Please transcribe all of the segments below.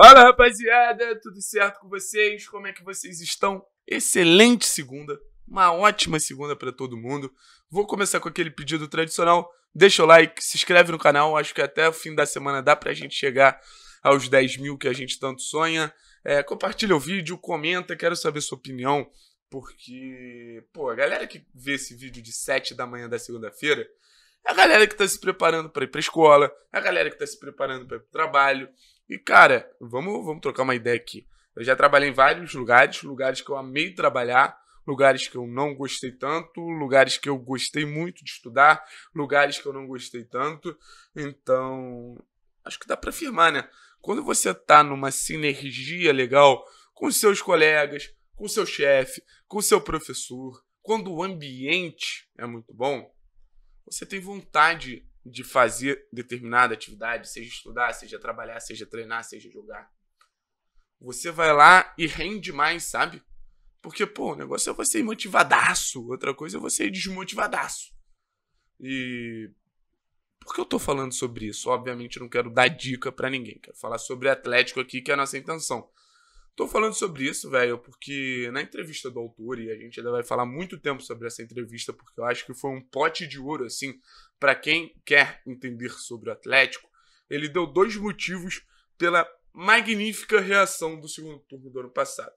Fala rapaziada, tudo certo com vocês? Como é que vocês estão? Excelente segunda, uma ótima segunda para todo mundo. Vou começar com aquele pedido tradicional. Deixa o like, se inscreve no canal. Acho que até o fim da semana dá pra gente chegar aos 10 mil que a gente tanto sonha. É, compartilha o vídeo, comenta, quero saber sua opinião. Porque, pô, a galera que vê esse vídeo de 7 da manhã da segunda-feira, é a galera que tá se preparando para ir pra escola, é a galera que tá se preparando para ir pro trabalho, e, cara, vamos, vamos trocar uma ideia aqui. Eu já trabalhei em vários lugares, lugares que eu amei trabalhar, lugares que eu não gostei tanto, lugares que eu gostei muito de estudar, lugares que eu não gostei tanto. Então, acho que dá para afirmar, né? Quando você tá numa sinergia legal com seus colegas, com seu chefe, com seu professor, quando o ambiente é muito bom, você tem vontade de fazer determinada atividade, seja estudar, seja trabalhar, seja treinar, seja jogar. Você vai lá e rende mais, sabe? Porque, pô, o negócio é você ir motivadaço, outra coisa é você ir desmotivadaço. E por que eu tô falando sobre isso? Obviamente não quero dar dica para ninguém, quero falar sobre Atlético aqui, que é a nossa intenção. Tô falando sobre isso, velho, porque na entrevista do autor, e a gente ainda vai falar muito tempo sobre essa entrevista, porque eu acho que foi um pote de ouro, assim, para quem quer entender sobre o Atlético. Ele deu dois motivos pela magnífica reação do segundo turno do ano passado: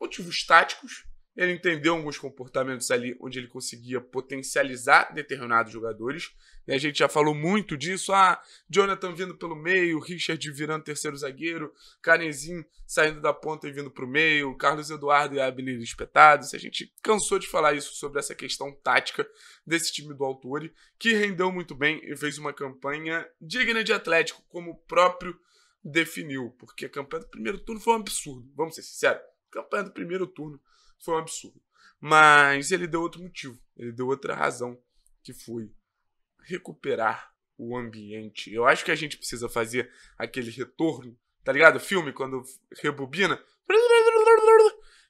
motivos táticos ele entendeu alguns comportamentos ali onde ele conseguia potencializar determinados jogadores. E né? a gente já falou muito disso. Ah, Jonathan vindo pelo meio, Richard virando terceiro zagueiro, Canezin saindo da ponta e vindo para o meio, Carlos Eduardo e Abner espetados. A gente cansou de falar isso sobre essa questão tática desse time do Autori, que rendeu muito bem e fez uma campanha digna de Atlético, como o próprio definiu, porque a campanha do primeiro turno foi um absurdo, vamos ser sinceros. A campanha do primeiro turno foi um absurdo. Mas ele deu outro motivo, ele deu outra razão, que foi recuperar o ambiente. Eu acho que a gente precisa fazer aquele retorno, tá ligado? Filme, quando rebobina,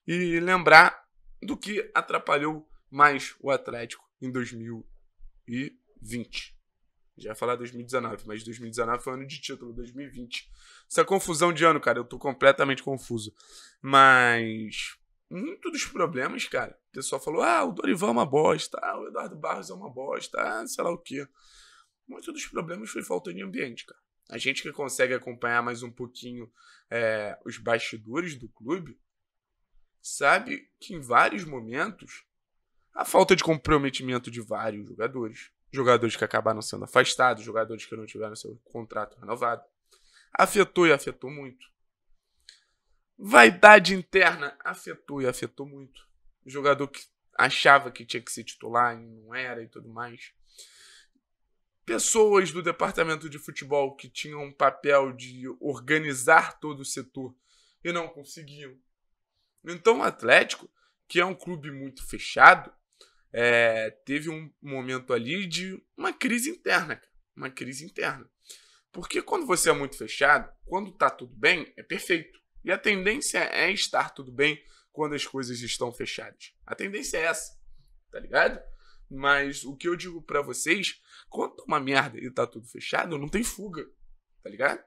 e lembrar do que atrapalhou mais o Atlético em 2020. Já ia falar 2019, mas 2019 foi ano de título, 2020. Essa confusão de ano, cara, eu tô completamente confuso. Mas muito dos problemas, cara, o pessoal falou: ah, o Dorival é uma bosta, ah, o Eduardo Barros é uma bosta, ah, sei lá o quê. Muito dos problemas foi falta de ambiente, cara. A gente que consegue acompanhar mais um pouquinho é, os bastidores do clube sabe que em vários momentos a falta de comprometimento de vários jogadores, jogadores que acabaram sendo afastados, jogadores que não tiveram seu contrato renovado, afetou e afetou muito. Vaidade interna afetou e afetou muito. O jogador que achava que tinha que ser titular e não era e tudo mais. Pessoas do departamento de futebol que tinham um papel de organizar todo o setor e não conseguiam. Então o Atlético, que é um clube muito fechado, é, teve um momento ali de uma crise interna. Uma crise interna. Porque quando você é muito fechado, quando tá tudo bem, é perfeito. E a tendência é estar tudo bem quando as coisas estão fechadas. A tendência é essa, tá ligado? Mas o que eu digo para vocês, quando uma merda e tá tudo fechado, não tem fuga, tá ligado?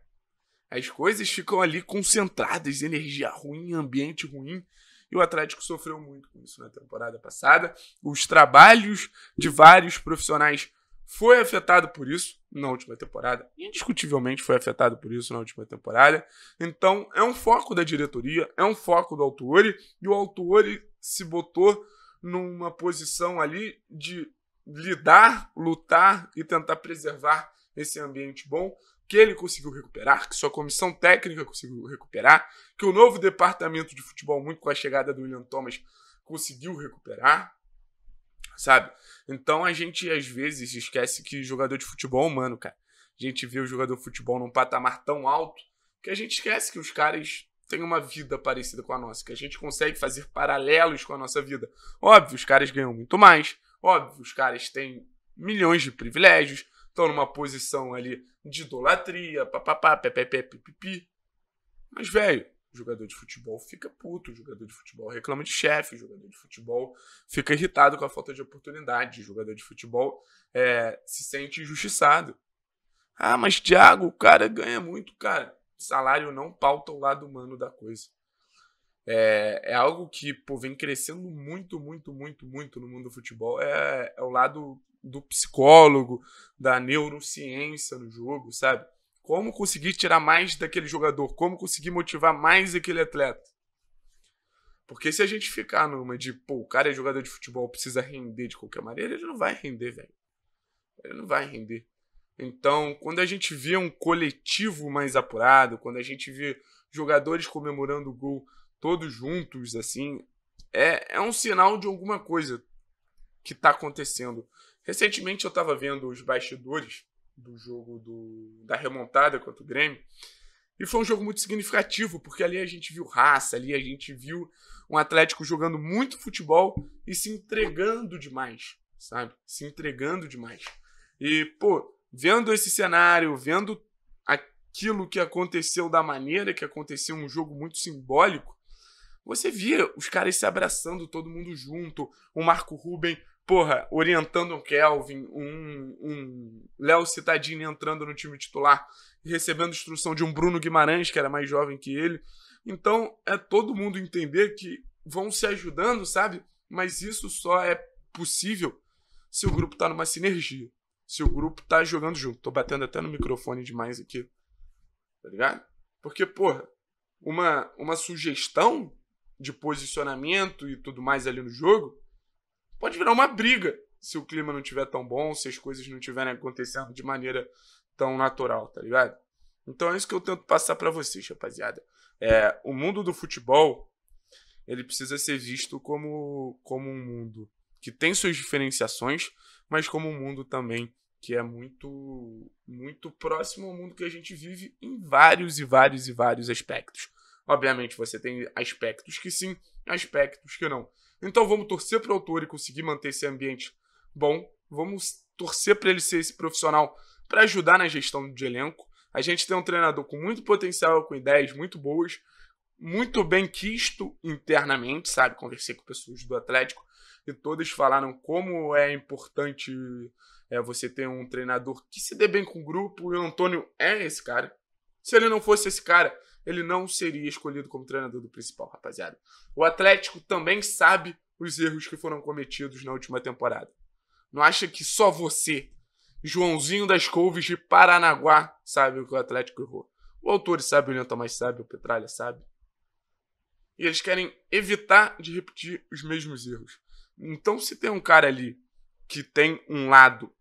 As coisas ficam ali concentradas, energia ruim, ambiente ruim. E o Atlético sofreu muito com isso na temporada passada. Os trabalhos de vários profissionais foi afetado por isso na última temporada, indiscutivelmente foi afetado por isso na última temporada. Então, é um foco da diretoria, é um foco do Autuori, e o Autuori se botou numa posição ali de lidar, lutar e tentar preservar esse ambiente bom que ele conseguiu recuperar, que sua comissão técnica conseguiu recuperar, que o novo departamento de futebol, muito com a chegada do William Thomas, conseguiu recuperar sabe? Então a gente às vezes esquece que jogador de futebol é humano, cara. A gente vê o jogador de futebol num patamar tão alto que a gente esquece que os caras têm uma vida parecida com a nossa, que a gente consegue fazer paralelos com a nossa vida. Óbvio, os caras ganham muito mais, óbvio, os caras têm milhões de privilégios, estão numa posição ali de idolatria, papapá, pepepe, pipipi. Mas, velho, o jogador de futebol fica puto, o jogador de futebol reclama de chefe, o jogador de futebol fica irritado com a falta de oportunidade, o jogador de futebol é, se sente injustiçado. Ah, mas Thiago, o cara ganha muito, cara. salário não pauta o lado humano da coisa. É, é algo que pô, vem crescendo muito, muito, muito, muito no mundo do futebol. É, é o lado do psicólogo, da neurociência no jogo, sabe? Como conseguir tirar mais daquele jogador? Como conseguir motivar mais aquele atleta? Porque se a gente ficar numa de, pô, o cara é jogador de futebol, precisa render de qualquer maneira, ele não vai render, velho. Ele não vai render. Então, quando a gente vê um coletivo mais apurado, quando a gente vê jogadores comemorando o gol todos juntos, assim, é, é um sinal de alguma coisa que está acontecendo. Recentemente eu estava vendo os bastidores do jogo do, da remontada contra o Grêmio. E foi um jogo muito significativo, porque ali a gente viu raça, ali a gente viu um Atlético jogando muito futebol e se entregando demais, sabe? Se entregando demais. E, pô, vendo esse cenário, vendo aquilo que aconteceu da maneira que aconteceu, um jogo muito simbólico, você via os caras se abraçando, todo mundo junto, o Marco Ruben porra, orientando um Kelvin, um, um Léo Citadini entrando no time titular, recebendo instrução de um Bruno Guimarães, que era mais jovem que ele. Então, é todo mundo entender que vão se ajudando, sabe? Mas isso só é possível se o grupo tá numa sinergia. Se o grupo tá jogando junto. Tô batendo até no microfone demais aqui. Tá ligado? Porque, porra, uma, uma sugestão de posicionamento e tudo mais ali no jogo pode virar uma briga se o clima não tiver tão bom, se as coisas não estiverem acontecendo de maneira tão natural, tá ligado? Então é isso que eu tento passar para vocês, rapaziada. É, o mundo do futebol, ele precisa ser visto como, como um mundo que tem suas diferenciações, mas como um mundo também que é muito muito próximo ao mundo que a gente vive em vários e vários e vários aspectos. Obviamente você tem aspectos que sim, aspectos que não. Então vamos torcer para o autor e conseguir manter esse ambiente bom. Vamos torcer para ele ser esse profissional para ajudar na gestão de elenco. A gente tem um treinador com muito potencial, com ideias muito boas, muito bem quisto internamente, sabe? Conversei com pessoas do Atlético e todas falaram como é importante é, você ter um treinador que se dê bem com o grupo. E o Antônio é esse cara. Se ele não fosse esse cara, ele não seria escolhido como treinador do principal, rapaziada. O Atlético também sabe os erros que foram cometidos na última temporada. Não acha que só você, Joãozinho das Couves de Paranaguá, sabe o que o Atlético errou. O autor sabe, o Leão Tomás sabe, o Petralha sabe. E eles querem evitar de repetir os mesmos erros. Então, se tem um cara ali que tem um lado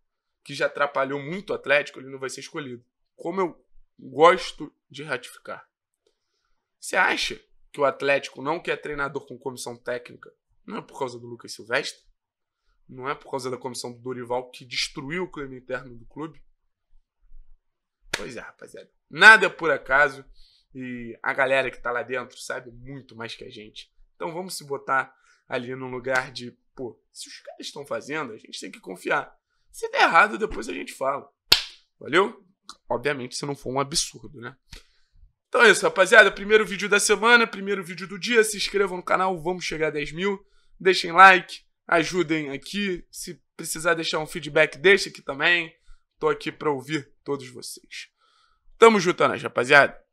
que já atrapalhou muito o Atlético, ele não vai ser escolhido. Como eu gosto de ratificar. Você acha que o Atlético não quer treinador com comissão técnica? Não é por causa do Lucas Silvestre? Não é por causa da comissão do Dorival que destruiu o clima interno do clube? Pois é, rapaziada. Nada é por acaso e a galera que tá lá dentro sabe muito mais que a gente. Então vamos se botar ali no lugar de, pô, se os caras estão fazendo, a gente tem que confiar. Se der errado, depois a gente fala. Valeu? Obviamente, se não for um absurdo, né? Então é isso, rapaziada. Primeiro vídeo da semana, primeiro vídeo do dia. Se inscrevam no canal, vamos chegar a 10 mil. Deixem like, ajudem aqui. Se precisar deixar um feedback, deixa aqui também. Tô aqui para ouvir todos vocês. Tamo juntando, é rapaziada.